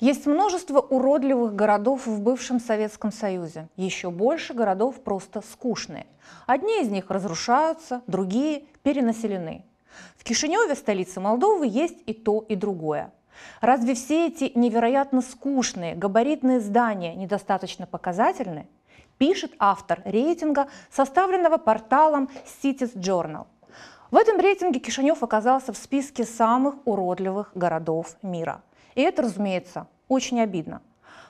Есть множество уродливых городов в бывшем Советском Союзе. Еще больше городов просто скучные. Одни из них разрушаются, другие перенаселены. В Кишиневе, столице Молдовы, есть и то, и другое. Разве все эти невероятно скучные габаритные здания недостаточно показательны? Пишет автор рейтинга, составленного порталом Cities Journal. В этом рейтинге Кишинев оказался в списке самых уродливых городов мира. И это, разумеется, очень обидно.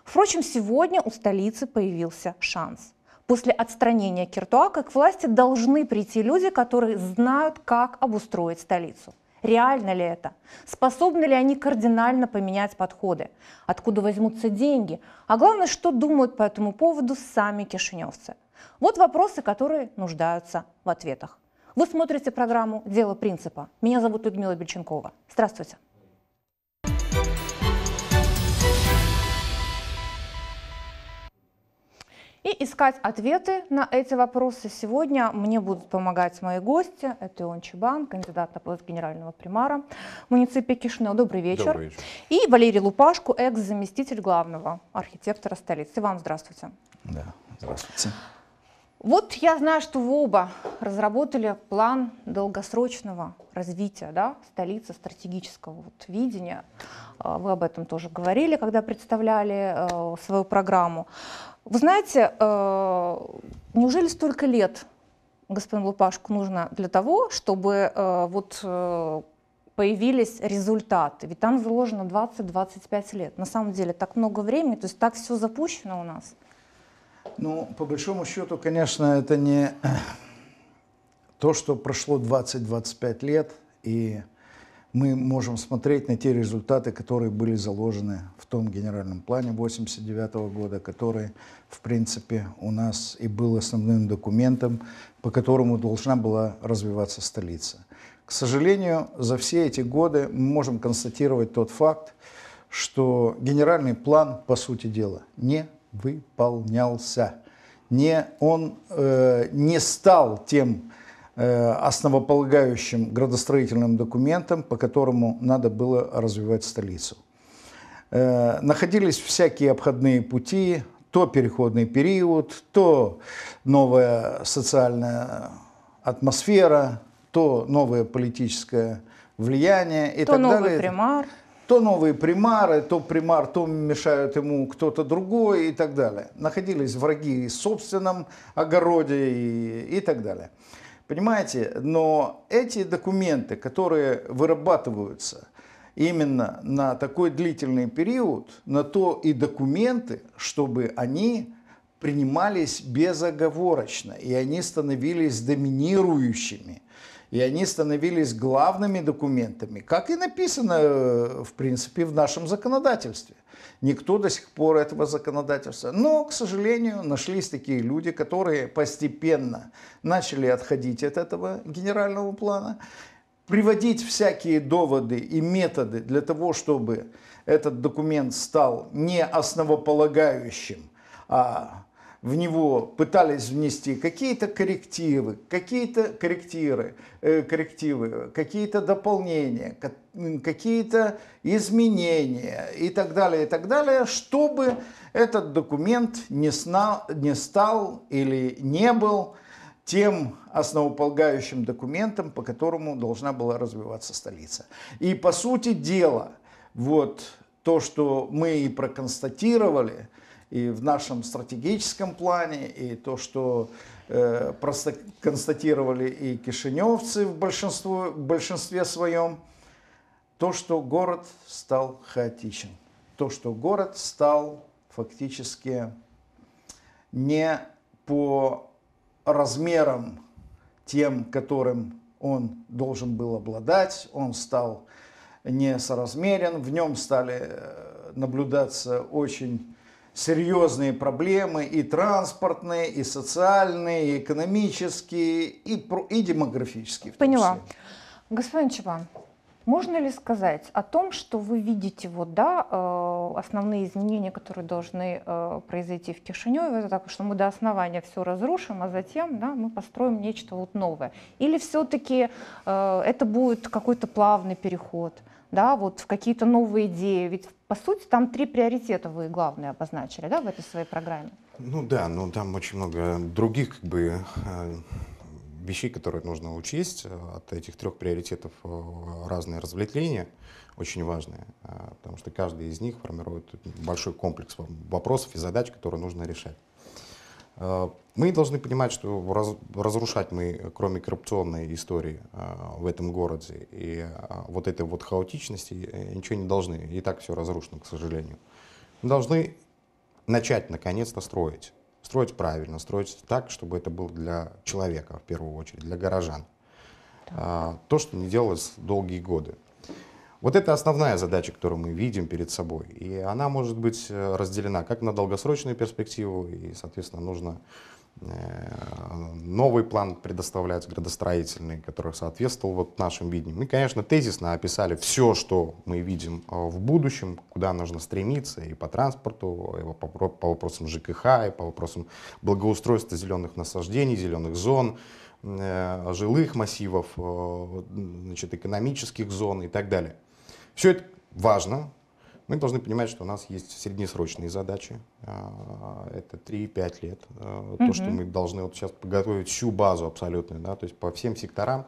Впрочем, сегодня у столицы появился шанс. После отстранения Киртуака к власти должны прийти люди, которые знают, как обустроить столицу. Реально ли это? Способны ли они кардинально поменять подходы? Откуда возьмутся деньги? А главное, что думают по этому поводу сами кишиневцы? Вот вопросы, которые нуждаются в ответах. Вы смотрите программу «Дело принципа». Меня зовут Людмила Бельченкова. Здравствуйте. И искать ответы на эти вопросы сегодня мне будут помогать мои гости. Это Ион Чебан, кандидат на пост генерального примара муниципии Кишинев. Добрый вечер. Добрый вечер. И Валерий Лупашку, экс-заместитель главного архитектора столицы. Вам здравствуйте. Да, здравствуйте. Вот я знаю, что вы оба разработали план долгосрочного развития да, столицы, стратегического вот, видения. А, вы об этом тоже говорили, когда представляли э, свою программу. Вы знаете, э, неужели столько лет господин Лупашку нужно для того, чтобы э, вот э, появились результаты. Ведь там заложено 20-25 лет. На самом деле так много времени, то есть так все запущено у нас. Ну, по большому счету, конечно, это не то, что прошло 20-25 лет, и мы можем смотреть на те результаты, которые были заложены в том генеральном плане 1989 года, который, в принципе, у нас и был основным документом, по которому должна была развиваться столица. К сожалению, за все эти годы мы можем констатировать тот факт, что генеральный план, по сути дела, не выполнялся. Не, он э, не стал тем Э, основополагающим градостроительным документом, по которому надо было развивать столицу. Э, находились всякие обходные пути, то переходный период, то новая социальная атмосфера, то новое политическое влияние и то так новый далее. Примар. То новые примары, то примар, то мешают ему кто-то другой и так далее. Находились враги в собственном огороде и, и так далее. Понимаете, но эти документы, которые вырабатываются именно на такой длительный период, на то и документы, чтобы они принимались безоговорочно, и они становились доминирующими – и они становились главными документами, как и написано, э, в принципе, в нашем законодательстве. Никто до сих пор этого законодательства. Но, к сожалению, нашлись такие люди, которые постепенно начали отходить от этого генерального плана, приводить всякие доводы и методы для того, чтобы этот документ стал не основополагающим, а в него пытались внести какие-то коррективы, какие-то коррективы, э, коррективы какие-то дополнения, какие-то изменения и так далее, и так далее, чтобы этот документ не, сна, не стал или не был тем основополагающим документом, по которому должна была развиваться столица. И по сути дела, вот то, что мы и проконстатировали – и в нашем стратегическом плане, и то, что э, просто констатировали и кишиневцы в большинстве, в большинстве своем, то, что город стал хаотичен, то, что город стал фактически не по размерам тем, которым он должен был обладать, он стал несоразмерен, в нем стали э, наблюдаться очень серьезные проблемы и транспортные, и социальные, и экономические, и, про, и демографические. Поняла. Господин Чебан, можно ли сказать о том, что вы видите вот, да, э, основные изменения, которые должны э, произойти в Кишиневе, это так, что мы до основания все разрушим, а затем да, мы построим нечто вот новое? Или все-таки э, это будет какой-то плавный переход? да, вот в какие-то новые идеи. Ведь, по сути, там три приоритета вы главные обозначили, да, в этой своей программе. Ну да, но там очень много других, как бы, э, вещей, которые нужно учесть. От этих трех приоритетов э, разные развлечения очень важные, э, потому что каждый из них формирует большой комплекс вопросов и задач, которые нужно решать. Э, мы должны понимать, что разрушать мы, кроме коррупционной истории э, в этом городе и э, вот этой вот хаотичности, ничего не должны. И так все разрушено, к сожалению. Мы должны начать, наконец-то, строить. Строить правильно, строить так, чтобы это было для человека, в первую очередь, для горожан. То, что не делалось долгие годы. Вот это основная задача, которую мы видим перед собой. И она может быть э, разделена как на долгосрочную перспективу, и, соответственно, нужно э, новый план предоставлять градостроительный, который соответствовал вот нашим видениям. Мы, конечно, тезисно описали все, что мы видим э, в будущем, куда нужно стремиться и по транспорту, и по, по вопросам ЖКХ, и по вопросам благоустройства зеленых насаждений, зеленых зон, жилых массивов, значит, экономических зон и так далее. Все это важно. Мы должны понимать, что у нас есть среднесрочные задачи. А, это 3-5 лет. Угу. То, что мы должны вот сейчас подготовить всю базу абсолютную, да, то есть по всем секторам,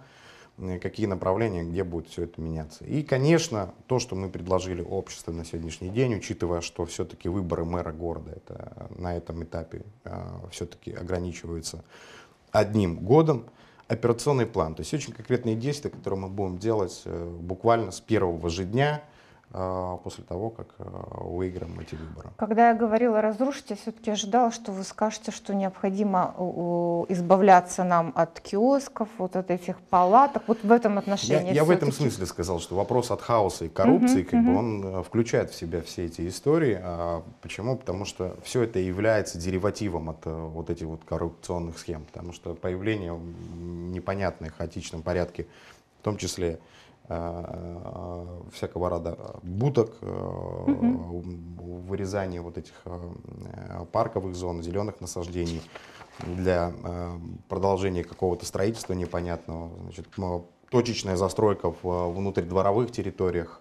какие направления, где будет все это меняться. И, конечно, то, что мы предложили обществу на сегодняшний день, учитывая, что все-таки выборы мэра города это, на этом этапе а, все-таки ограничиваются одним годом, операционный план. То есть очень конкретные действия, которые мы будем делать э, буквально с первого же дня а, после того, как э, выиграем эти выборы. Когда я говорила разрушить, я все-таки ожидала, что вы скажете, что необходимо избавляться нам от киосков, вот от этих палаток, вот в этом отношении. Я, я в этом смысле сказал, что вопрос от хаоса и коррупции, угу, как угу. бы он э, включает в себя все эти истории. А почему? Потому что все это является деривативом от э, вот этих вот коррупционных схем, потому что появление в непонятной хаотичном порядке, в том числе Э, всякого рода будок, э, вырезание вот этих э, парковых зон, зеленых насаждений для продолжения какого-то строительства непонятного. Значит, точечная застройка в внутридворовых территориях,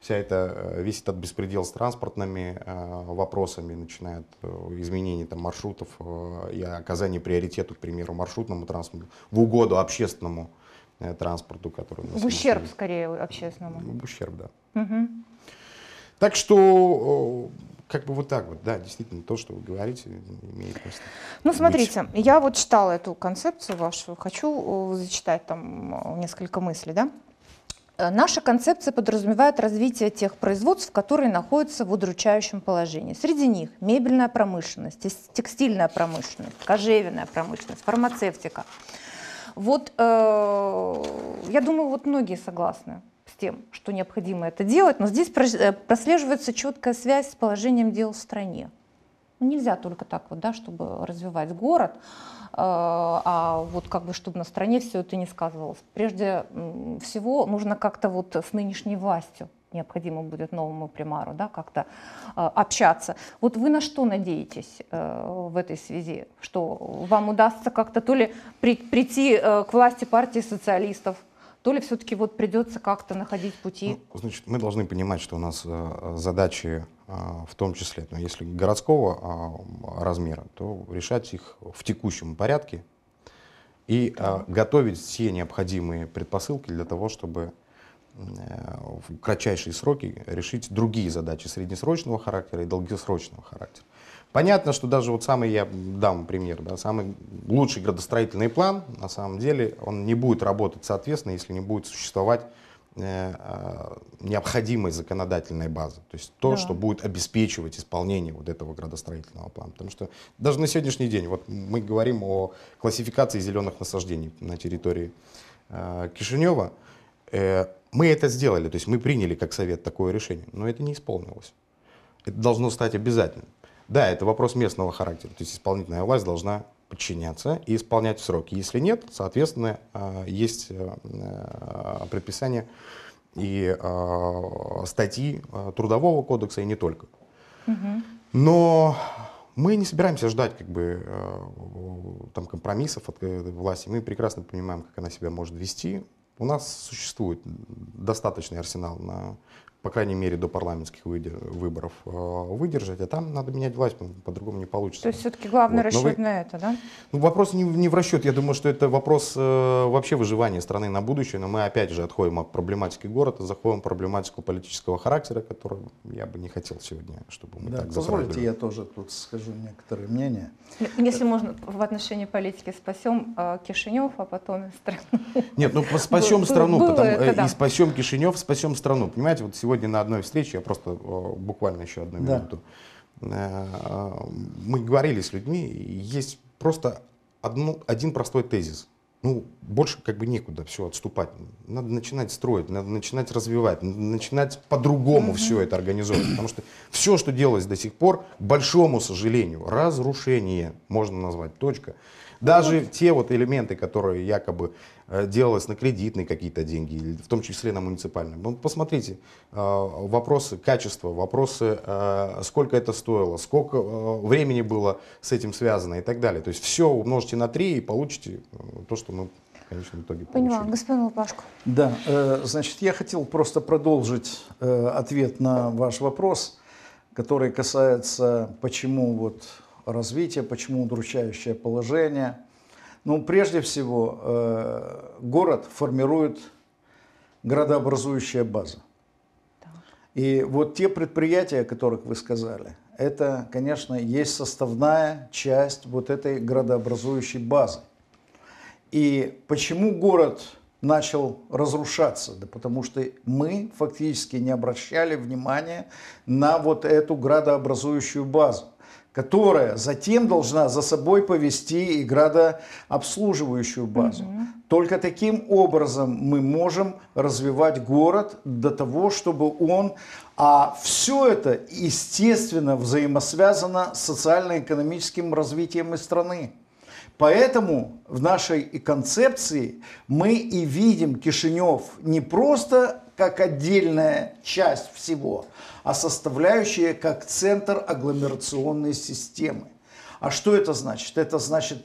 вся это висит от беспредел с транспортными вопросами, начиная от изменений там, маршрутов и оказания приоритета, к примеру, маршрутному транспорту в угоду общественному Э, транспорту, который у нас В ущерб, есть. скорее, общественному. В ущерб, да. Угу. Так что э, как бы вот так вот, да, действительно, то, что вы говорите, имеет место. Ну, смотрите, быть. я вот читала эту концепцию вашу, хочу э, зачитать там несколько мыслей, да. Наша концепция подразумевает развитие тех производств, которые находятся в удручающем положении. Среди них мебельная промышленность, текстильная промышленность, кожевенная промышленность, фармацевтика. Вот э, я думаю, вот многие согласны с тем, что необходимо это делать, но здесь э, прослеживается четкая связь с положением дел в стране. Ну, нельзя только так вот, да, чтобы развивать город, э, а вот как бы, чтобы на стране все это не сказывалось. Прежде всего, нужно как-то вот с нынешней властью необходимо будет новому примару да, как-то э, общаться. Вот вы на что надеетесь э, в этой связи? Что вам удастся как-то то ли при, прийти э, к власти партии социалистов, то ли все-таки вот придется как-то находить пути? Ну, значит, мы должны понимать, что у нас э, задачи э, в том числе, но ну, если городского э, размера, то решать их в текущем порядке и э, готовить все необходимые предпосылки для того, чтобы в кратчайшие сроки решить другие задачи среднесрочного характера и долгосрочного характера. Понятно, что даже вот самый, я дам пример, да, самый лучший градостроительный план, на самом деле, он не будет работать соответственно, если не будет существовать э, э, необходимой законодательной базы, то есть то, да. что будет обеспечивать исполнение вот этого градостроительного плана. Потому что даже на сегодняшний день, вот мы говорим о классификации зеленых насаждений на территории э, Кишинева, э, мы это сделали, то есть мы приняли как совет такое решение, но это не исполнилось. Это должно стать обязательным. Да, это вопрос местного характера, то есть исполнительная власть должна подчиняться и исполнять сроки. Если нет, соответственно, а, есть э, э, предписание и а, статьи а, Трудового кодекса и не только. Но мы не собираемся ждать как бы, э, там, компромиссов от власти. Мы прекрасно понимаем, как она себя может вести. У нас существует достаточный арсенал на по крайней мере, до парламентских выборов э, выдержать, а там надо менять власть, по-другому не получится. То есть все-таки главный вот. расчет вы... на это, да? Ну, вопрос не, не в расчет, я думаю, что это вопрос э, вообще выживания страны на будущее, но мы опять же отходим от проблематики города, заходим в проблематику политического характера, которую я бы не хотел сегодня, чтобы мы да, так Позвольте, я тоже тут скажу некоторые мнения. Если можно, в отношении политики спасем э, Кишинев, а потом страну. Нет, ну спасем страну, потому, э, и спасем Кишинев, спасем страну. Понимаете, вот сегодня сегодня на одной встрече, я просто э, буквально еще одну да. минуту, э, э, мы говорили с людьми, есть просто одно, один простой тезис. Ну, больше как бы некуда все отступать. Надо начинать строить, надо начинать развивать, надо начинать по-другому mm-hmm. все это организовывать. Потому что все, что делалось до сих пор, к большому сожалению, разрушение, можно назвать, точка. Даже вот. те вот элементы, которые якобы э, делалось на кредитные какие-то деньги, в том числе на муниципальные. Ну, посмотрите, э, вопросы качества, вопросы, э, сколько это стоило, сколько времени было с этим связано и так далее. То есть все умножьте на 3 и получите то, что мы в конечном итоге получили. Понимаю, господин Лопашко. Да, значит, я хотел просто продолжить ответ на ваш вопрос, который касается, почему вот развития, почему удручающее положение. Ну, прежде всего, э, город формирует градообразующая база. И вот те предприятия, о которых вы сказали, это, конечно, есть составная часть вот этой градообразующей базы. И почему город начал разрушаться? Да потому что мы фактически не обращали внимания на вот эту градообразующую базу которая затем должна за собой повести и градообслуживающую базу. Угу. Только таким образом мы можем развивать город до того, чтобы он... А все это, естественно, взаимосвязано с социально-экономическим развитием и страны. Поэтому в нашей концепции мы и видим Кишинев не просто как отдельная часть всего, а составляющая как центр агломерационной системы. А что это значит? Это значит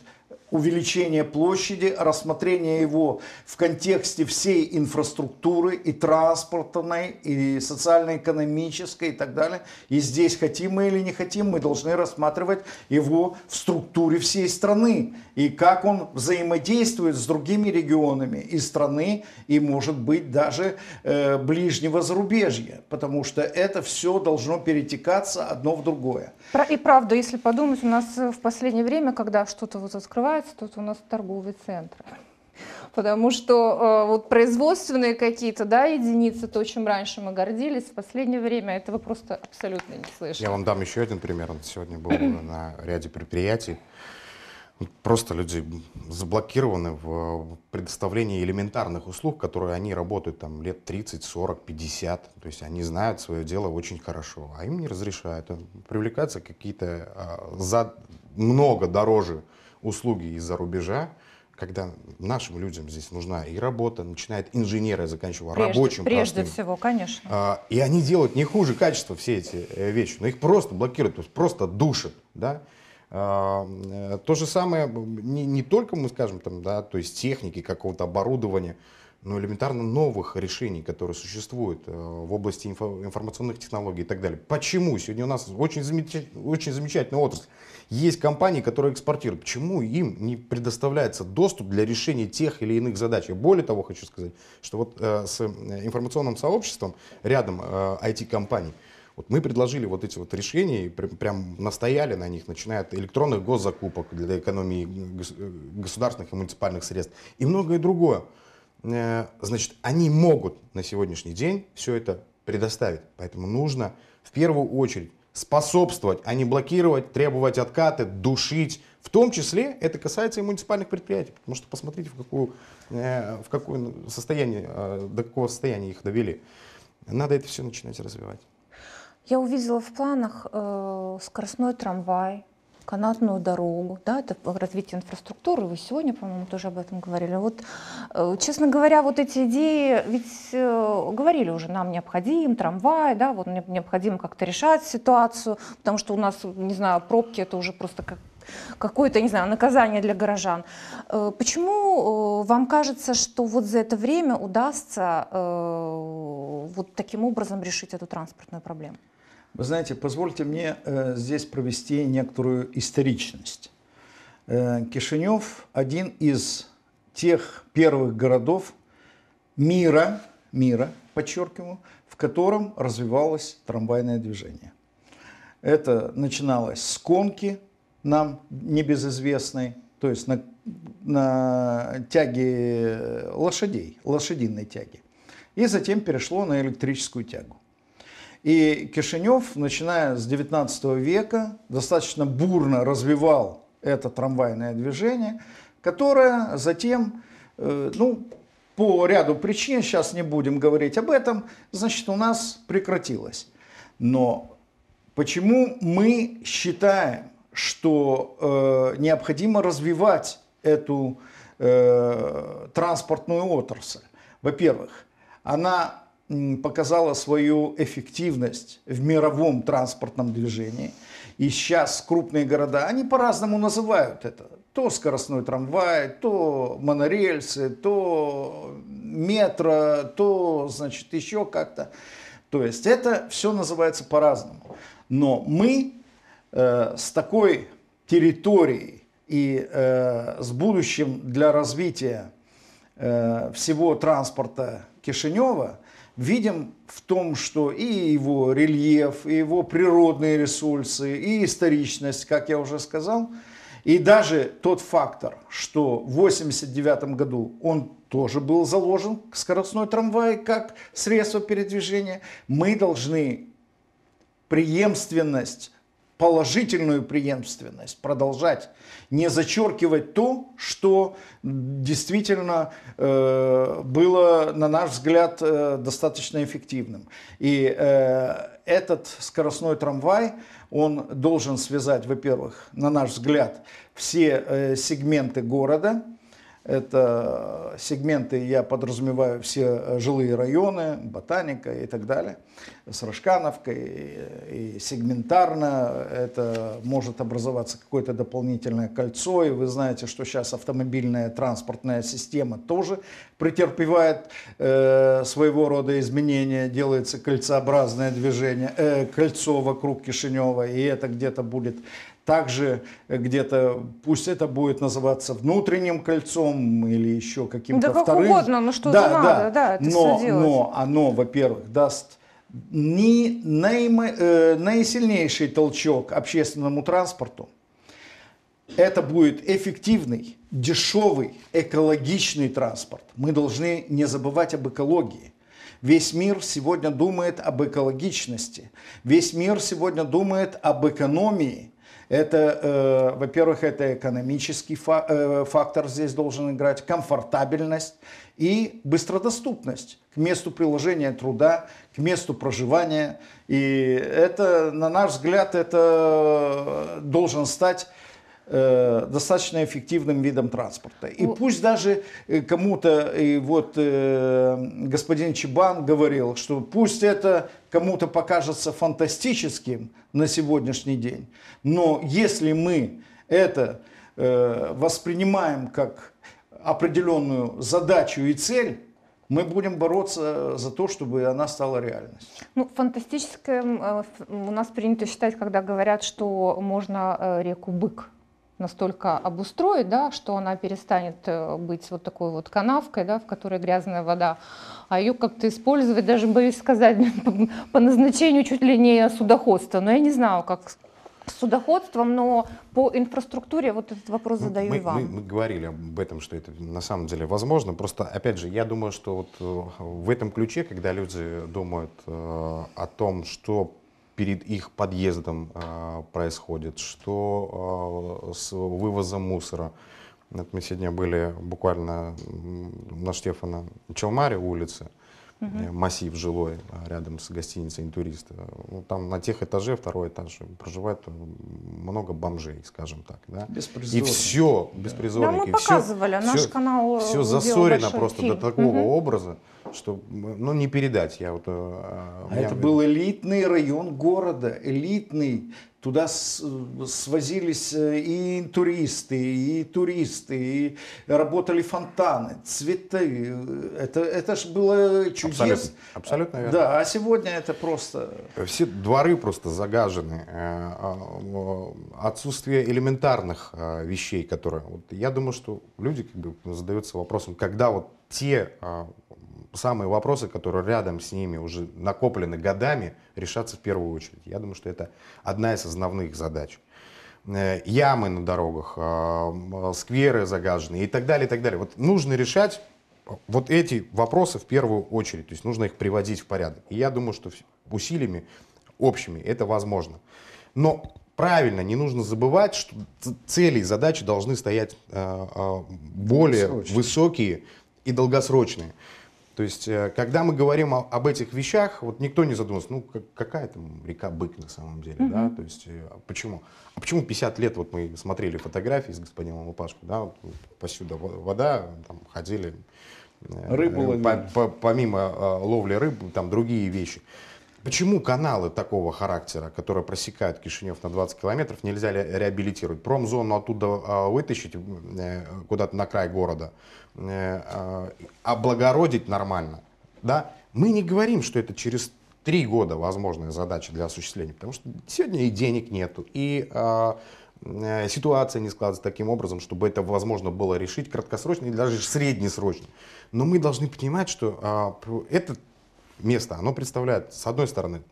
увеличение площади, рассмотрение его в контексте всей инфраструктуры и транспортной, и социально-экономической и так далее. И здесь, хотим мы или не хотим, мы должны рассматривать его в структуре всей страны и как он взаимодействует с другими регионами и страны, и, может быть, даже э, ближнего зарубежья, потому что это все должно перетекаться одно в другое. И правда, если подумать, у нас в последнее время, когда что-то вот открывается, называется тут у нас торговые центры. Потому что э, вот производственные какие-то да, единицы, то, чем раньше мы гордились, в последнее время этого просто абсолютно не слышно. Я вам дам еще один пример. Он сегодня был на ряде предприятий. Просто люди заблокированы в предоставлении элементарных услуг, которые они работают там лет 30, 40, 50. То есть они знают свое дело очень хорошо, а им не разрешают. Привлекаются какие-то а, за много дороже услуги из-за рубежа, когда нашим людям здесь нужна и работа, начинает инженера, заканчивая прежде, рабочим. Прежде простым. всего, конечно. А, и они делают не хуже качества все эти э, вещи, но их просто блокируют, то есть просто душат, да. А, э, то же самое не, не только мы скажем там, да, то есть техники какого-то оборудования, ну, элементарно новых решений, которые существуют э, в области инфо- информационных технологий и так далее. Почему? Сегодня у нас очень, замеч- очень замечательная отрасль. Есть компании, которые экспортируют. Почему им не предоставляется доступ для решения тех или иных задач? И более того, хочу сказать, что вот э, с э, информационным сообществом рядом э, IT-компаний, вот мы предложили вот эти вот решения, и прям, настояли на них, начиная от электронных госзакупок для экономии э, государственных и муниципальных средств и многое другое. Э, значит, они могут на сегодняшний день все это предоставить. Поэтому нужно в первую очередь способствовать, а не блокировать, требовать откаты, душить. В том числе это касается и муниципальных предприятий, потому что посмотрите, в, какую, э, в какое состояние, э, до какого состояния их довели. Надо это все начинать развивать. Я увидела в планах э, скоростной трамвай, канатную дорогу, да, это развитие инфраструктуры, вы сегодня, по-моему, тоже об этом говорили. Вот, э, честно говоря, вот эти идеи, ведь э, говорили уже, нам необходим трамвай, да, вот необходимо как-то решать ситуацию, потому что у нас, не знаю, пробки это уже просто как какое-то, не знаю, наказание для горожан. Э, почему вам кажется, что вот за это время удастся вот таким образом решить эту транспортную проблему? Вы знаете, позвольте мне э, здесь провести некоторую историчность. Э, Кишинев – один из тех первых городов мира, мира, подчеркиваю, в котором развивалось трамвайное движение. Это начиналось с Конки, нам небезызвестной, то есть на, на тяге лошадей, лошадиной тяги. И затем перешло на электрическую тягу. И Кишинев, начиная с 19 века, достаточно бурно развивал это трамвайное движение, которое затем, э, ну, по ряду причин, сейчас не будем говорить об этом, значит, у нас прекратилось. Но почему мы считаем, что э, необходимо развивать эту э, транспортную отрасль? Во-первых, она показала свою эффективность в мировом транспортном движении. И сейчас крупные города, они по-разному называют это. То скоростной трамвай, то монорельсы, то метро, то, значит, еще как-то. То есть это все называется по-разному. Но мы э, с такой территорией и э, с будущим для развития э, всего транспорта Кишинева – видим в том, что и его рельеф, и его природные ресурсы, и историчность, как я уже сказал, и даже тот фактор, что в 1989 году он тоже был заложен, скоростной трамвай, как средство передвижения, мы должны преемственность положительную преемственность, продолжать, не зачеркивать то, что действительно э, было, на наш взгляд, э, достаточно эффективным. И э, этот скоростной трамвай, он должен связать, во-первых, на наш взгляд, все э, сегменты города – это сегменты, я подразумеваю, все жилые районы, ботаника и так далее, с Рожкановкой, и сегментарно это может образоваться какое-то дополнительное кольцо, и вы знаете, что сейчас автомобильная транспортная система тоже претерпевает э, своего рода изменения, делается кольцеобразное движение, э, кольцо вокруг Кишинева, и это где-то будет также э, где-то, пусть это будет называться внутренним кольцом или еще каким-то да, как вторым. угодно, но ну что-то да, надо, да, да это но, все Но оно, во-первых, даст не наим, э, наисильнейший толчок общественному транспорту. Это будет эффективный, дешевый, экологичный транспорт. Мы должны не забывать об экологии. Весь мир сегодня думает об экологичности. Весь мир сегодня думает об экономии. Это, э, во-первых, это экономический фа э, фактор здесь должен играть, комфортабельность и быстродоступность к месту приложения труда, к месту проживания. И это, на наш взгляд, это должен стать э, достаточно эффективным видом транспорта. И пусть даже э, кому-то, и вот э, господин Чебан говорил, что пусть это кому-то покажется фантастическим на сегодняшний день, но если мы это э, воспринимаем как определенную задачу и цель, мы будем бороться за то, чтобы она стала реальностью. Ну, фантастическое э, у нас принято считать, когда говорят, что можно э, реку Бык настолько обустроит, да, что она перестанет э, быть вот такой вот канавкой, да, в которой грязная вода, а ее как-то использовать, даже боюсь сказать, по назначению чуть ли не судоходство, Но я не знаю, как с судоходством, но по инфраструктуре вот этот вопрос ну, задаю мы, и вам. Мы, мы говорили об этом, что это на самом деле возможно. Просто, опять же, я думаю, что вот э, в этом ключе, когда люди думают э, о том, что перед их подъездом э, происходит, что э, с вывозом мусора. Вот мы сегодня были буквально на Штефана Челмаре улице, угу. массив жилой э, рядом с гостиницей «Интурист». Э, ну, там на тех этаже, второй этаж, проживает много бомжей, скажем так. Да? И все, беспризорники. Да, мы показывали, все, наш все, канал Все засорено просто фильм. до такого угу. образа, что, ну, не передать. Я вот, а меня... это был элитный район города, элитный. Туда свозились э, и туристы, и туристы, и работали фонтаны, цветы. Это, это ж было чудес. Абсолютно, абсолютно верно. Да, а сегодня это просто... Все дворы просто загажены. Э, э, отсутствие элементарных вещей, которые... Вот я думаю, что люди как бы задаются вопросом, когда вот те самые вопросы, которые рядом с ними уже накоплены годами, решаться в первую очередь. Я думаю, что это одна из основных задач. Э, ямы на дорогах, э, скверы загаженные и так далее, и так далее. Вот нужно решать вот эти вопросы в первую очередь, то есть нужно их приводить в порядок. И я думаю, что усилиями общими это возможно. Но правильно, не нужно забывать, что цели и задачи должны стоять э, более высокие и долгосрочные. То есть, э, когда мы говорим о, об этих вещах, вот никто не задумывается, ну, как, какая там река Бык на самом деле, mm-hmm. да, то есть, э, а почему? А почему 50 лет, вот мы смотрели фотографии с господином Лопашку, да, вот, ну, посюда вода, там, ходили, э, Рыбу по, по, помимо ловли рыбы, там другие вещи. Почему каналы такого характера, которые просекают Кишинев на 20 километров, нельзя реабилитировать? Промзону оттуда а, вытащить э, куда-то на край города, э, а, облагородить нормально. Да? Мы не говорим, что это через три года возможная задача для осуществления, потому что сегодня и денег нету, и а, э, ситуация не складывается таким образом, чтобы это возможно было решить краткосрочно или даже среднесрочно. Но мы должны понимать, что этот место, оно представляет, с одной стороны,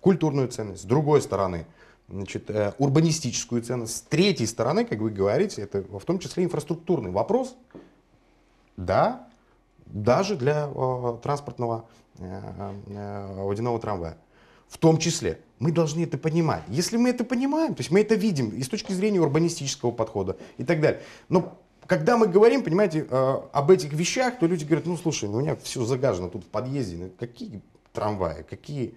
культурную ценность, с другой стороны, значит, э, урбанистическую ценность, с третьей стороны, как вы говорите, это в том числе инфраструктурный вопрос, да, даже для э, транспортного э, э, э, водяного трамвая. В том числе, мы должны это понимать. Если мы это понимаем, то есть мы это видим и с точки зрения урбанистического подхода и так далее. Но когда мы говорим, понимаете, э, об этих вещах, то люди говорят, ну слушай, ну, у меня все загажено тут в подъезде, ну, какие трамваи, какие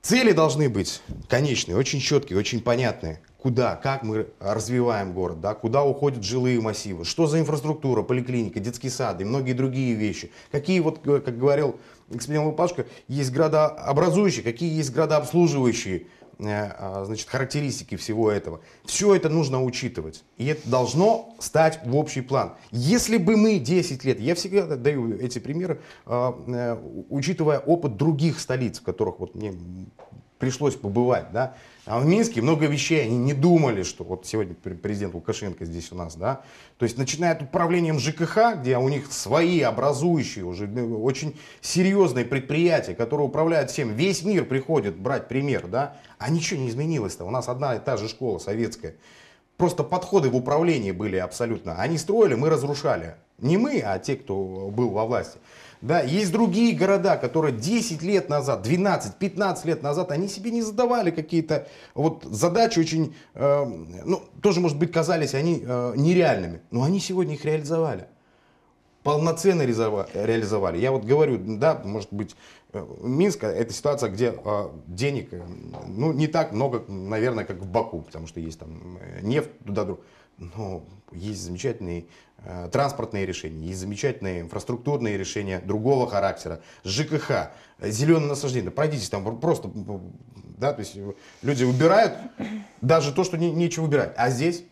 цели должны быть конечные, очень четкие, очень понятные. Куда, как мы развиваем город, да, куда уходят жилые массивы, что за инфраструктура, поликлиника, детский сад и многие другие вещи. Какие вот, э, как говорил господин Лупашко, есть градообразующие, какие есть градообслуживающие Э, а, значит, характеристики всего этого. Все это нужно учитывать. И это должно стать в общий план. Если бы мы 10 лет, я всегда даю эти примеры, а, э, учитывая опыт других столиц, в которых вот мне пришлось побывать, да. А в Минске много вещей, они не думали, что вот сегодня президент Лукашенко здесь у нас, да. То есть начиная управлением ЖКХ, где у них свои образующие уже ну, очень серьезные предприятия, которые управляют всем, весь мир приходит брать пример, да. А ничего не изменилось-то, у нас одна и та же школа советская просто подходы в управлении были абсолютно. Они строили, мы разрушали. Не мы, а те, кто был во власти. Да, есть другие города, которые 10 лет назад, 12, 15 лет назад, они себе не задавали какие-то вот задачи очень, э, ну, тоже, может быть, казались они э, нереальными, но они сегодня их реализовали полноценно реализовали. Я вот говорю, да, может быть, Э, Минска – это ситуация, где а, денег э, ну, не так много, наверное, как в Баку, потому что есть там э, нефть туда друг. Но есть замечательные транспортные решения, есть замечательные инфраструктурные решения другого характера, ЖКХ, зеленое насаждение. Пройдитесь там просто, да, то есть люди убирают даже то, что не, нечего убирать. А здесь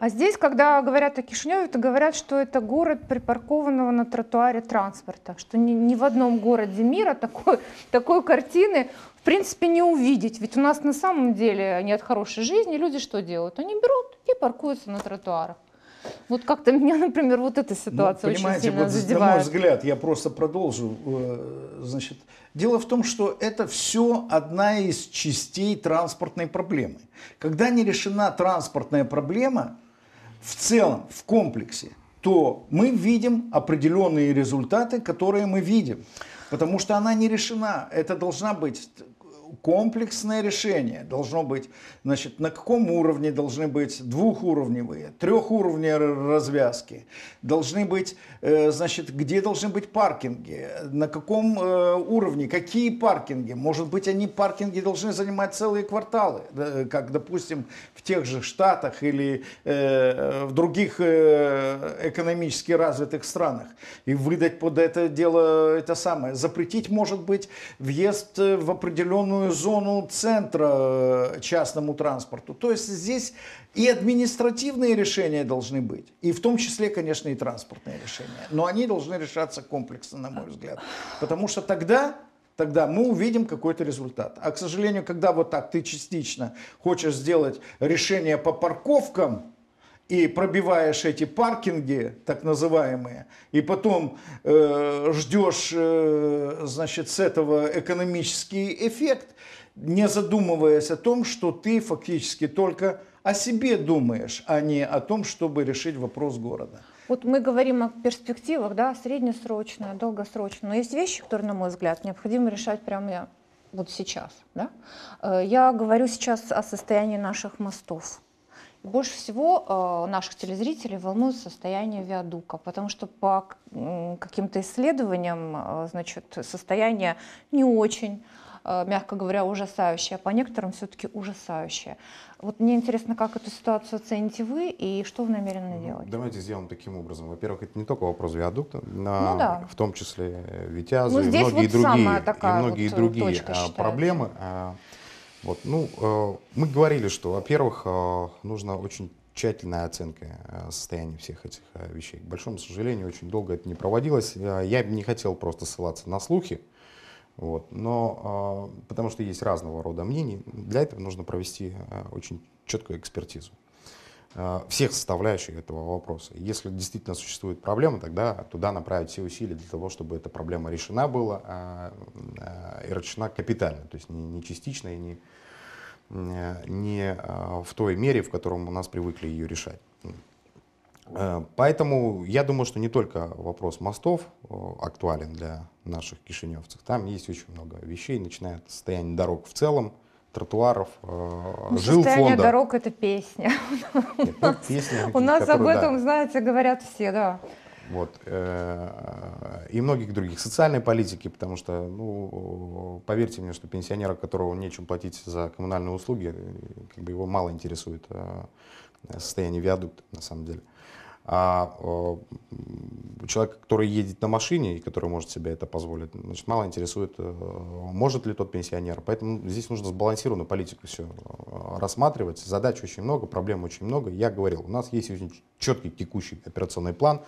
а здесь, когда говорят о Кишиневе, то говорят, что это город припаркованного на тротуаре транспорта, что ни, ни в одном городе мира такой, такой картины в принципе не увидеть. Ведь у нас на самом деле нет хорошей жизни, люди что делают? Они берут и паркуются на тротуарах. Вот как-то меня, например, вот эта ну, ситуация ну, очень сильно вот, задевает. На мой взгляд, я просто продолжу. Э, значит, дело в том, что это все одна из частей транспортной проблемы. Когда не решена транспортная проблема, в целом, в комплексе, то мы видим определенные результаты, которые мы видим. Потому что она не решена. Это должна быть комплексное решение должно быть, значит, на каком уровне должны быть двухуровневые, трехуровневые развязки, должны быть, э, значит, где должны быть паркинги, на каком э, уровне, какие паркинги, может быть, они паркинги должны занимать целые кварталы, э, как, допустим, в тех же Штатах или в других экономически развитых странах, и выдать под это дело это самое, запретить, может быть, въезд в определенную выделенную зону центра э, частному транспорту. То есть здесь и административные решения должны быть, и в том числе, конечно, и транспортные решения. Но они должны решаться комплексно, на мой взгляд. Потому что тогда тогда мы увидим какой-то результат. А, к сожалению, когда вот так ты частично хочешь сделать решение по парковкам, и пробиваешь эти паркинги, так называемые, и потом э, ждешь, э, значит, с этого экономический эффект, не задумываясь о том, что ты фактически только о себе думаешь, а не о том, чтобы решить вопрос города. Вот мы говорим о перспективах, да, среднесрочная, долгосрочная. но есть вещи, которые, на мой взгляд, необходимо решать прямо вот сейчас. Да? Э, я говорю сейчас о состоянии наших мостов больше всего э, наших телезрителей волнует состояние виадука, потому что по каким-то исследованиям, э, значит, состояние не очень, э, мягко говоря, ужасающее, а по некоторым все-таки ужасающее. Вот мне интересно, как эту ситуацию оцените вы и что вы намерены ну, делать? Давайте сделаем таким образом. Во-первых, это не только вопрос виадукта, на, ну, да. в том числе Витяза ну, и многие вот другие, и многие вот другие проблемы. Считается. Вот, ну, э, мы говорили, что, во-первых, э, нужно очень тщательная оценка э, состояния всех этих вещей. К большому сожалению, очень долго это не проводилось. Я не хотел просто ссылаться на слухи, вот, но, потому что есть разного рода мнения. Для этого нужно провести очень четкую экспертизу. Э, всех составляющих этого вопроса. Если действительно существует проблема, тогда туда направить все усилия для того, чтобы эта проблема решена была а э, и решена капитально, то есть не частично и не, не э, в той мере, в котором у нас привыкли ее решать. Поэтому я думаю, что не только вопрос мостов актуален для наших кишиневцев. Там есть очень много вещей, начиная от состояния дорог в целом, тротуаров, э, ну, жил состояние фонда. дорог – это песня. Нет, ну, песня у нас об этом, да. знаете, говорят все, да. Вот. Э, и многих других. Социальной политики, потому что, ну, поверьте мне, что пенсионера, которого нечем платить за коммунальные услуги, э, как бы его мало интересует состояние виадукта, на самом деле. А э, человек, который едет на машине и который может себе это позволить, значит, мало интересует, э, может ли тот пенсионер. Поэтому здесь нужно сбалансированную политику все э, рассматривать. Задач очень много, проблем очень много. Я говорил, у нас есть очень четкий текущий операционный план.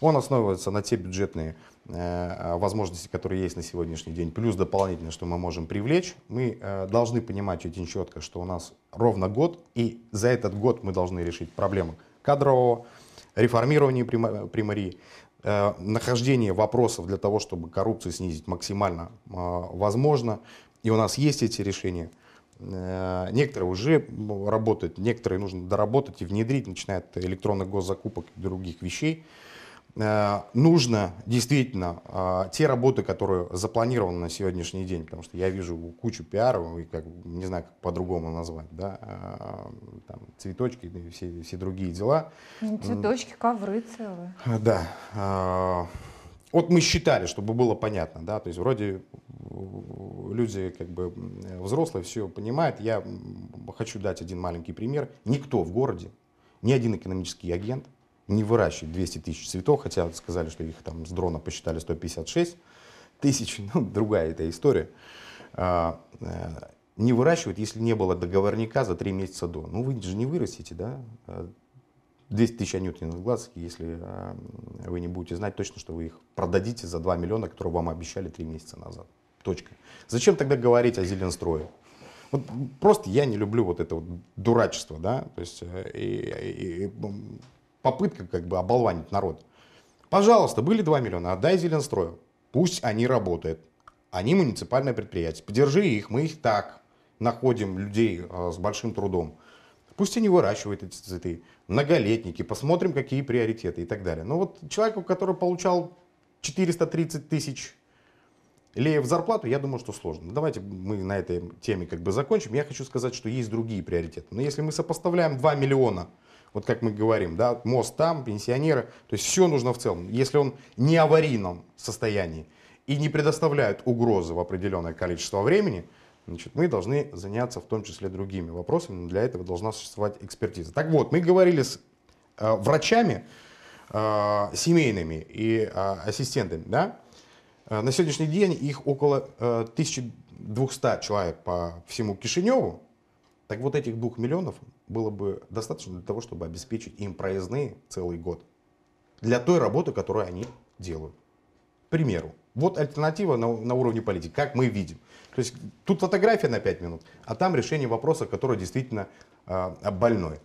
Он основывается на те бюджетные возможности, которые есть на сегодняшний день, плюс дополнительно, что мы можем привлечь. Мы должны понимать очень четко, что у нас ровно год, и за этот год мы должны решить проблемы кадрового, реформирование примарии, э, нахождение вопросов для того, чтобы коррупцию снизить максимально э, возможно. И у нас есть эти решения. Э, некоторые уже работают, некоторые нужно доработать и внедрить, начиная от электронных госзакупок и других вещей. Э, нужно действительно э, те работы, которые запланированы на сегодняшний день, потому что я вижу кучу пиаров, и как, не знаю, как по-другому назвать, да, э, там, цветочки и все, все другие дела. Ну, цветочки, ковры целые. Да. Вот мы считали, чтобы было понятно, да, то есть вроде люди как бы взрослые все понимают. Я хочу дать один маленький пример. Никто в городе, ни один экономический агент не выращивать 200 тысяч цветов, хотя сказали, что их там с дрона посчитали 156 тысяч, ну, другая эта история, а, э, не выращивать, если не было договорника за три месяца до. Ну, вы же не вырастите, да? 200 а, тысяч анютинов глаз, если а, вы не будете знать точно, что вы их продадите за 2 миллиона, которые вам обещали три месяца назад. Точка. Зачем тогда говорить о зеленстрое? Вот просто я не люблю вот это вот дурачество, да, то есть э, и, и, и попытка как бы оболванить народ. Пожалуйста, были 2 миллиона, отдай Зеленстрою. Пусть они работают. Они муниципальное предприятие. Подержи их, мы их так находим людей э, с большим трудом. Пусть они выращивают эти цветы, многолетники, посмотрим, какие приоритеты и так далее. Но ну вот человеку, который получал 430 тысяч леев зарплату, я думаю, что сложно. Ну, давайте мы на этой теме как бы закончим. Я хочу сказать, что есть другие приоритеты. Но если мы сопоставляем 2 миллиона вот как мы говорим, да, мост там, пенсионеры, то есть все нужно в целом. Если он не аварийном состоянии и не предоставляет угрозы в определенное количество времени, значит, мы должны заняться в том числе другими вопросами, для этого должна существовать экспертиза. Так вот, мы говорили с э, врачами э, семейными и э, ассистентами, да, э, на сегодняшний день их около э, 1200 человек по всему Кишиневу, так вот этих двух миллионов было бы достаточно для того, чтобы обеспечить им проездные целый год для той работы, которую они делают. К примеру, вот альтернатива на, на уровне политики, как мы видим. То есть тут фотография на 5 минут, а там решение вопроса, которое действительно э, а, больное.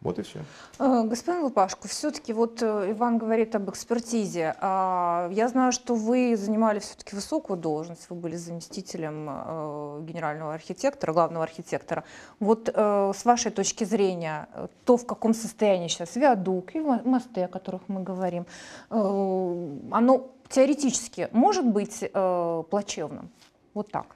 Вот и все. Э, господин Лупашко, все-таки вот э, Иван говорит об экспертизе. А, я знаю, что вы занимали все-таки высокую должность, вы были заместителем э, генерального архитектора, главного архитектора. Вот с вашей точки зрения, то, в каком состоянии сейчас виадук и мосты, о которых мы говорим, оно теоретически может быть плачевным? Вот так.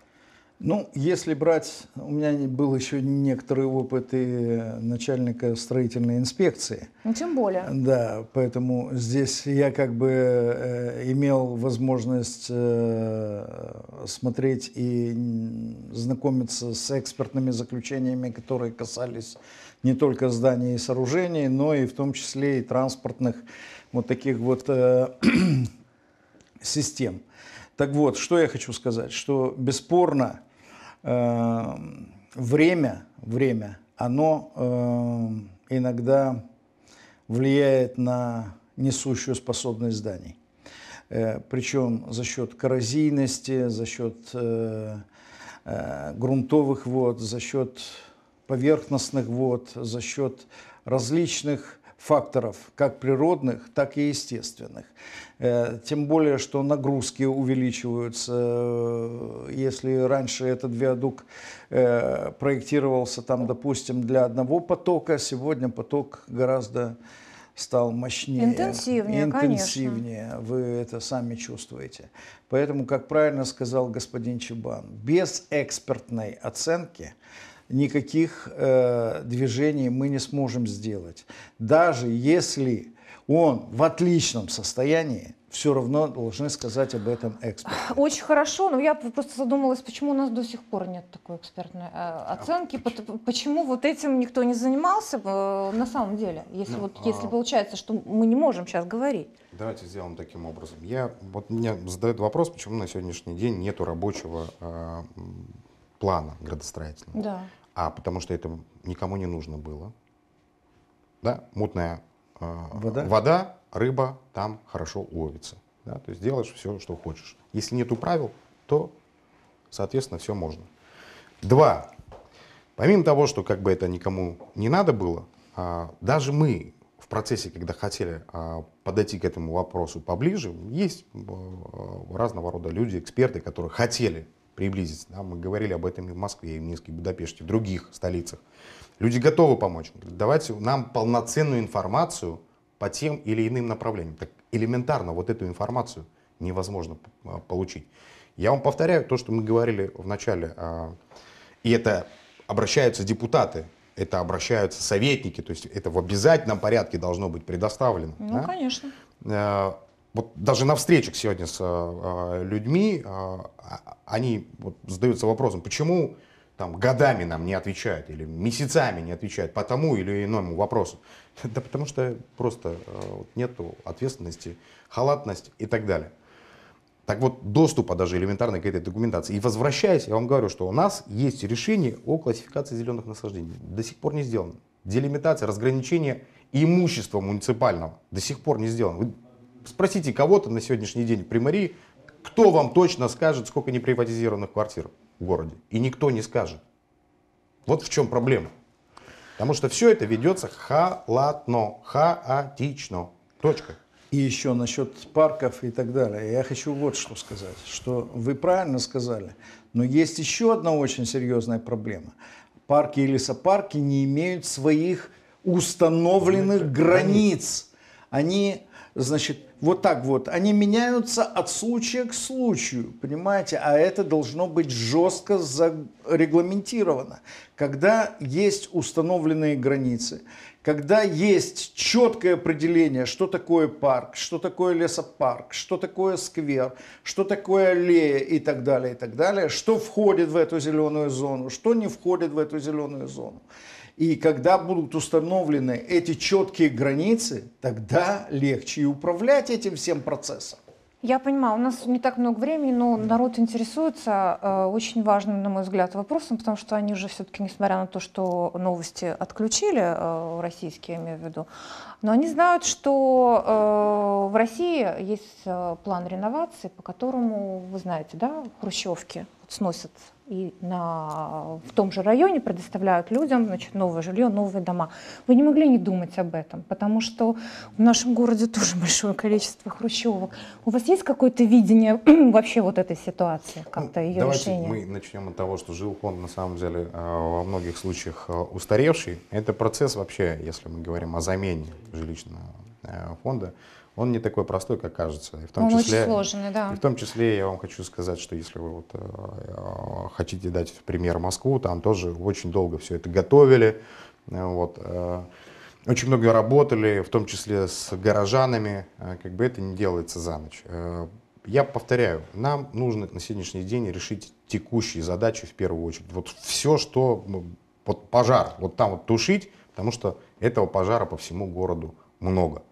Ну, если брать, у меня был еще некоторый опыт и начальника строительной инспекции. Ну, тем более. Да, поэтому здесь я как бы э, имел возможность э, смотреть и знакомиться с экспертными заключениями, которые касались не только зданий и сооружений, но и в том числе и транспортных вот таких вот э, систем. Так вот, что я хочу сказать, что бесспорно Эм, время, время, оно эм, иногда влияет на несущую способность зданий. Э, причем за счет коррозийности, за счет э, э, грунтовых вод, за счет поверхностных вод, за счет различных факторов, как природных, так и естественных. Э, тем более, что нагрузки увеличиваются. Если раньше этот виадук э, проектировался, там, допустим, для одного потока, сегодня поток гораздо стал мощнее, интенсивнее, интенсивнее. Конечно. Вы это сами чувствуете. Поэтому, как правильно сказал господин Чебан, без экспертной оценки – никаких э, движений мы не сможем сделать. Даже если он в отличном состоянии, все равно должны сказать об этом эксперты. Очень хорошо, но я просто задумалась, почему у нас до сих пор нет такой экспертной э, а оценки, а почему? почему вот этим никто не занимался э, на самом деле, если, ну, вот, а... если получается, что мы не можем сейчас говорить. Давайте сделаем таким образом. Я, вот мне задают вопрос, почему на сегодняшний день нету рабочего э, плана градостроительного. Да. А потому что это никому не нужно было. Да? Мутная э, вода. вода, рыба там хорошо ловится. Да? То есть делаешь все, что хочешь. Если нету правил, то, соответственно, все можно. Два. Помимо того, что как бы это никому не надо было, э, даже мы в процессе, когда хотели э, подойти к этому вопросу поближе, есть э, разного рода люди, эксперты, которые хотели приблизиться. Да, мы говорили об этом и в Москве, и в Минске, и в Будапеште, в других столицах. Люди готовы помочь. Они говорят, давайте нам полноценную информацию по тем или иным направлениям. Так элементарно вот эту информацию невозможно а, получить. Я вам повторяю то, что мы говорили в начале. А, и это обращаются депутаты, это обращаются советники, то есть это в обязательном порядке должно быть предоставлено. Ну, да? конечно. Э, вот даже на встречах сегодня с э, э людьми, э, а, они вот задаются вопросом, почему там годами нам не отвечают или месяцами не отвечают по тому или иному вопросу. Да потому что просто э, нету ответственности, халатность и так далее. Так вот, доступа даже элементарной к этой документации. И возвращаясь, я вам говорю, что у нас есть решение о классификации зеленых насаждений. До сих пор не сделано. Делимитация, разграничение имущества муниципального до сих пор не сделано. Спросите кого-то на сегодняшний день при мэрии, кто вам точно скажет, сколько неприватизированных квартир в городе. И никто не скажет. Вот в чем проблема. Потому что все это ведется халатно, хаотично. Точка. И еще насчет парков и так далее. Я хочу вот что сказать, что вы правильно сказали, но есть еще одна очень серьезная проблема. Парки и лесопарки не имеют своих установленных границ. границ. Они Значит, вот так вот. Они меняются от случая к случаю, понимаете? А это должно быть жестко зарегламентировано. Когда есть установленные границы, когда есть четкое определение, что такое парк, что такое лесопарк, что такое сквер, что такое аллея и так далее, и так далее, что входит в эту зеленую зону, что не входит в эту зеленую зону. И когда будут установлены эти четкие границы, тогда легче и управлять этим всем процессом. Я понимаю, у нас не так много времени, но народ интересуется э, очень важным, на мой взгляд, вопросом, потому что они уже все-таки, несмотря на то, что новости отключили, э, российские, я имею в виду, но они знают, что э, в России есть э, план реновации, по которому, вы знаете, да, хрущевки вот сносят и на, в том же районе предоставляют людям значит, новое жилье, новые дома. Вы не могли не думать об этом, потому что в нашем городе тоже большое количество хрущевок. У вас есть какое-то видение вообще вот этой ситуации, ну, как-то ну, ее давайте решение? мы начнем от того, что жилфонд на самом деле э, во многих случаях э, устаревший. Это процесс вообще, если мы говорим о замене жилищного э, фонда, он не такой простой, как кажется. И в том он числе, очень сложный, да. И в том числе я вам хочу сказать, что если вы вот, э, э хотите дать в пример Москву, там тоже очень долго все это готовили, э, вот, э, очень много работали, в том числе с горожанами, э, как бы это не делается за ночь. Э, я повторяю, нам нужно на сегодняшний день решить текущие задачи в первую очередь. Вот все, что ну, вот пожар, вот там вот тушить, потому что этого пожара по всему городу много.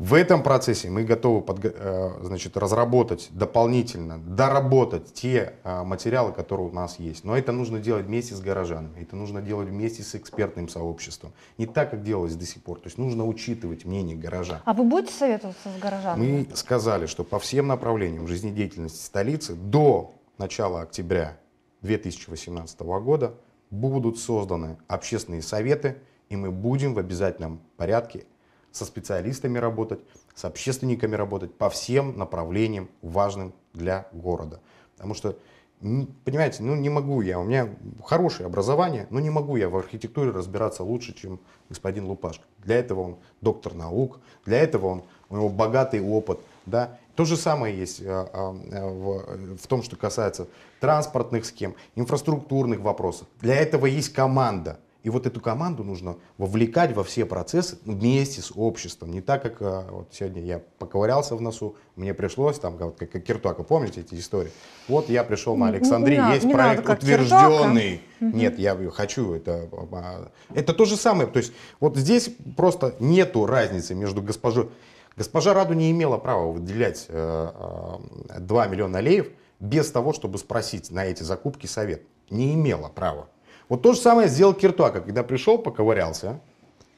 В этом процессе мы готовы под, э, значит, разработать дополнительно, доработать те э, материалы, которые у нас есть. Но это нужно делать вместе с горожанами, это нужно делать вместе с экспертным сообществом. Не так, как делалось до сих пор. То есть нужно учитывать мнение горожан. А вы будете советоваться с горожанами? Мы сказали, что по всем направлениям жизнедеятельности столицы до начала октября 2018 года будут созданы общественные советы, и мы будем в обязательном порядке со специалистами работать, с общественниками работать по всем направлениям важным для города. Потому что, понимаете, ну не могу я, у меня хорошее образование, но не могу я в архитектуре разбираться лучше, чем господин Лупашко. Для этого он доктор наук, для этого он, у него богатый опыт. Да? То же самое есть э, э, в том, что касается транспортных схем, инфраструктурных вопросов. Для этого есть команда – и вот эту команду нужно вовлекать во все процессы ну, вместе с обществом. Не так, как э, вот сегодня я поковырялся в носу, мне пришлось, там, вот, как, как Киртуака, помните эти истории? Вот я пришел на Александрию, есть не проект надо, утвержденный. Киртуака. Нет, я хочу, это, а, это то же самое. То есть вот здесь просто нету разницы между госпожой... Госпожа Раду не имела права выделять э, 2 э, миллиона леев без того, чтобы спросить на эти закупки совет. Не имела права. Вот то же самое сделал Киртуака, когда пришел, поковырялся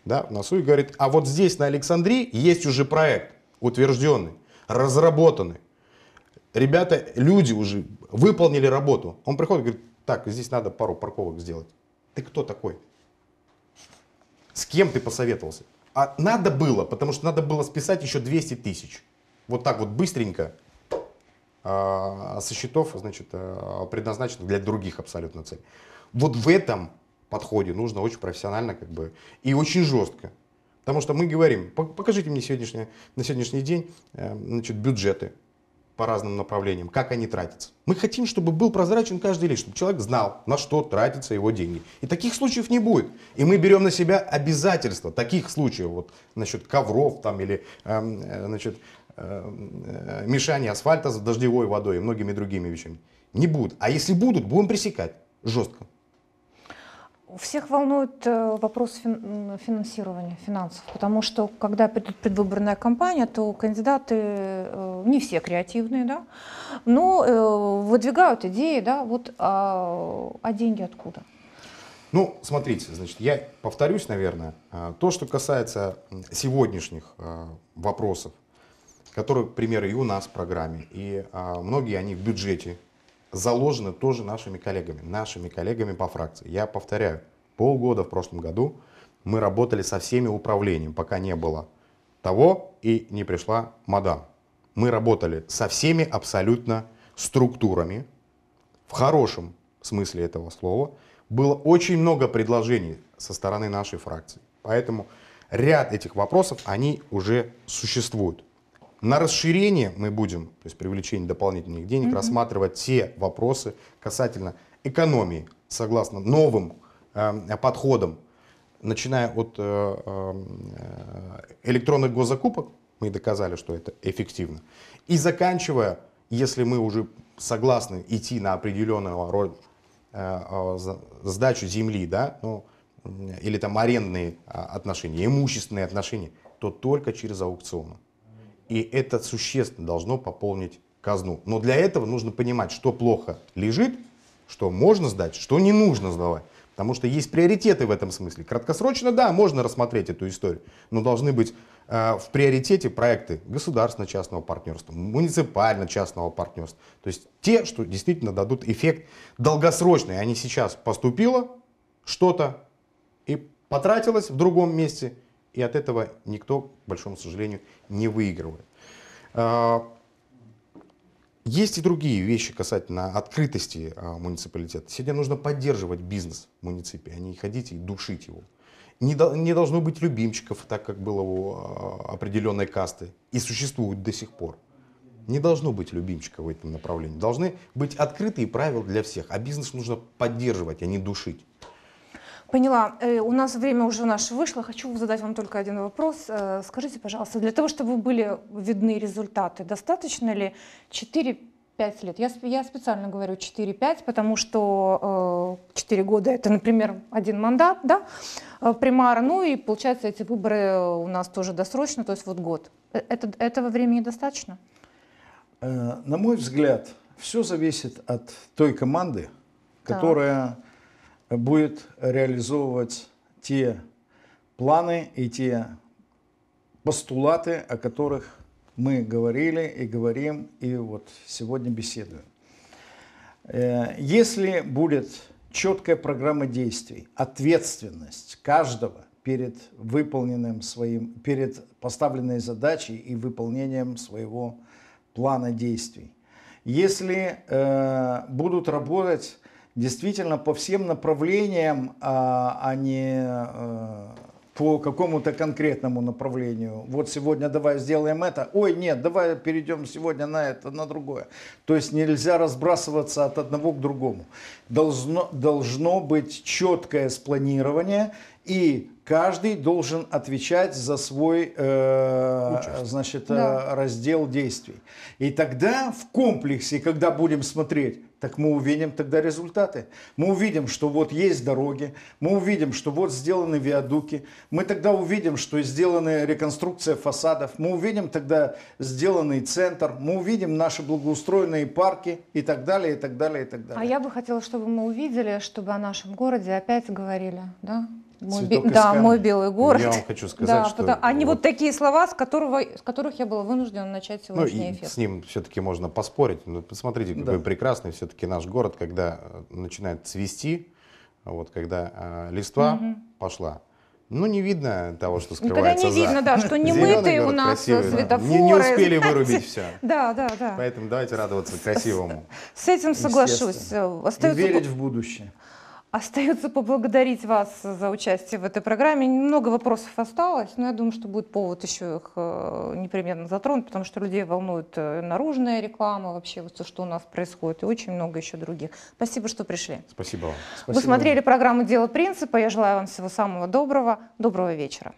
да, в носу и говорит, а вот здесь на Александрии есть уже проект утвержденный, разработанный. Ребята, люди уже выполнили работу. Он приходит и говорит, так, здесь надо пару парковок сделать. Ты кто такой? С кем ты посоветовался? А надо было, потому что надо было списать еще 200 тысяч. Вот так вот быстренько а, со счетов, значит, а, предназначенных для других абсолютно целей вот в этом подходе нужно очень профессионально как бы и очень жестко. Потому что мы говорим, покажите мне сегодняшний, на сегодняшний день э, значит, бюджеты по разным направлениям, как они тратятся. Мы хотим, чтобы был прозрачен каждый лишь, чтобы человек знал, на что тратятся его деньги. И таких случаев не будет. И мы берем на себя обязательства таких случаев, вот насчет ковров там или эм, э, значит, эм, э, мешания асфальта с дождевой водой и многими другими вещами. Не будут. А если будут, будем пресекать жестко. Всех волнует э, вопрос финансирования, финансов, потому что когда идет предвыборная кампания, то кандидаты э, не все креативные, да, но э, выдвигают идеи, да, вот, а, а деньги откуда? Ну, смотрите, значит, я повторюсь, наверное, то, что касается сегодняшних вопросов, которые, к примеру, и у нас в программе, и а, многие они в бюджете заложены тоже нашими коллегами, нашими коллегами по фракции. Я повторяю, полгода в прошлом году мы работали со всеми управлениями, пока не было того и не пришла мадам. Мы работали со всеми абсолютно структурами, в хорошем смысле этого слова. Было очень много предложений со стороны нашей фракции. Поэтому ряд этих вопросов, они уже существуют. На расширение мы будем, то есть привлечение дополнительных денег, угу. рассматривать те вопросы касательно экономии, согласно новым э, подходам, начиная от э, э, электронных госзакупок, мы доказали, что это эффективно, и заканчивая, если мы уже согласны идти на определенную роль э, э, сдачу земли, да, ну, или там арендные а, отношения, имущественные отношения, то только через аукционы. И это существенно должно пополнить казну. Но для этого нужно понимать, что плохо лежит, что можно сдать, что не нужно сдавать. Потому что есть приоритеты в этом смысле. Краткосрочно, да, можно рассмотреть эту историю, но должны быть э, в приоритете проекты государственно-частного партнерства, муниципально-частного партнерства. То есть те, что действительно дадут эффект долгосрочный, а не сейчас поступило что-то и потратилось в другом месте – и от этого никто, к большому сожалению, не выигрывает. А, есть и другие вещи касательно открытости а, муниципалитета. Сегодня нужно поддерживать бизнес в муниципе, а не ходить и душить его. Не, должно быть любимчиков, так как было у а, определенной касты, и существует до сих пор. Не должно быть любимчиков в этом направлении. Должны быть открытые правила для всех, а бизнес нужно поддерживать, а не душить. Поняла. Э, у нас время уже наше вышло. Хочу задать вам только один вопрос. Э, скажите, пожалуйста, для того, чтобы были видны результаты, достаточно ли 4-5 лет? Я, специально говорю 4-5, потому что 4 э, года это, например, один мандат, да, примара. Ну и получается, эти выборы у нас тоже досрочно, то есть вот год. Это, этого времени достаточно? На мой взгляд, все зависит от той команды, которая... Да будет реализовывать те планы и те постулаты, о которых мы говорили и говорим, и вот сегодня беседуем. Э, если будет четкая программа действий, ответственность каждого перед выполненным своим, перед поставленной задачей и выполнением своего плана действий. Если э, будут работать действительно по всем направлениям, а, а не э, по какому-то конкретному направлению. Вот сегодня давай сделаем это. Ой, нет, давай перейдем сегодня на это, на другое. То есть нельзя разбрасываться от одного к другому. Должно, должно быть четкое спланирование, и каждый должен отвечать за свой э, значит, э, да. раздел действий. И тогда в комплексе, когда будем смотреть, так мы увидим тогда результаты. Мы увидим, что вот есть дороги, мы увидим, что вот сделаны виадуки, мы тогда увидим, что сделана реконструкция фасадов, мы увидим тогда сделанный центр, мы увидим наши благоустроенные парки и так далее, и так далее, и так далее. А я бы хотела, чтобы мы увидели, чтобы о нашем городе опять говорили, да? Мой би... Да, мой белый город. Я вам хочу сказать, да, что... Потому... Они вот... вот такие слова, с, которого... с которых я была вынуждена начать ну, сегодняшний ну, эфир. С ним все-таки можно поспорить. Но ну, посмотрите, какой да. прекрасный все-таки наш город, когда э, начинает цвести, вот, когда э, листва угу. пошла. Ну, не видно того, что скрывается Никогда не за. видно, да, что не мытые у нас красивый, светофоры. Не, не успели вырубить все. Да, да, да. Поэтому давайте радоваться красивому. С, с этим соглашусь. Остается... И верить в будущее. Остается поблагодарить вас за участие в этой программе. Немного вопросов осталось, но я думаю, что будет повод еще их э, непременно затронуть, потому что людей волнует э, наружная реклама, вообще вот то, что у нас происходит, и очень много еще других. Спасибо, что пришли. Спасибо вам. Спасибо. Вы смотрели программу «Дело принципа». Я желаю вам всего самого доброго. Доброго вечера.